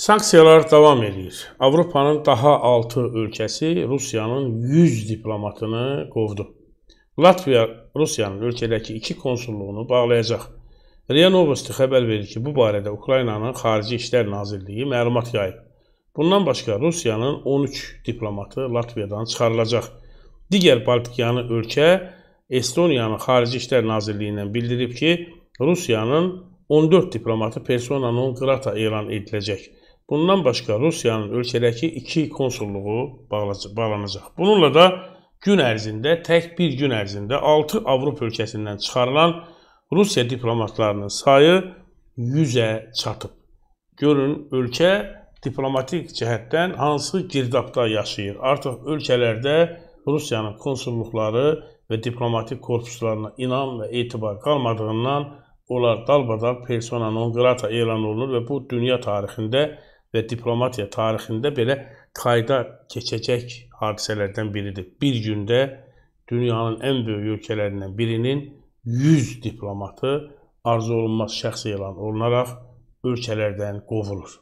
Sanksiyalar davam edir. Avropanın daha 6 ölkəsi Rusiyanın 100 diplomatını qovdu. Latviya Rusiyanın ölkədəki 2 konsulluğunu bağlayacaq. Ria Novosti xəbər verir ki, bu barədə Ukraynanın Xarici İşlər Nazirliyi məlumat yayıb. Bundan başqa Rusiyanın 13 diplomatı Latviyadan çıxarılacaq. Digər Baltiyanı ölkə Estoniyanın Xarici İşlər Nazirliyindən bildirib ki, Rusiyanın 14 diplomatı persona non grata elan ediləcək. Bundan başqa Rusiyanın ölkədəki iki konsulluğu bağlanacaq. Bununla da gün ərzində, tək bir gün ərzində 6 Avropa ölkəsindən çıxarılan Rusiya diplomatlarının sayı 100-ə çatıb. Görün, ölkə diplomatik cəhətdən hansı girdabda yaşayır. Artıq ölkələrdə Rusiyanın konsulluqları və diplomatik korpuslarına inam və etibar qalmadığından onlar dalbadal persona non grata elan olunur və bu dünya tarixində və diplomatiya tarixində belə qayda keçəcək hadisələrdən biridir. Bir gündə dünyanın ən böyük ölkələrindən birinin 100 diplomatı arzu olunmaz şəxs elan olunaraq ölkələrdən qovulur.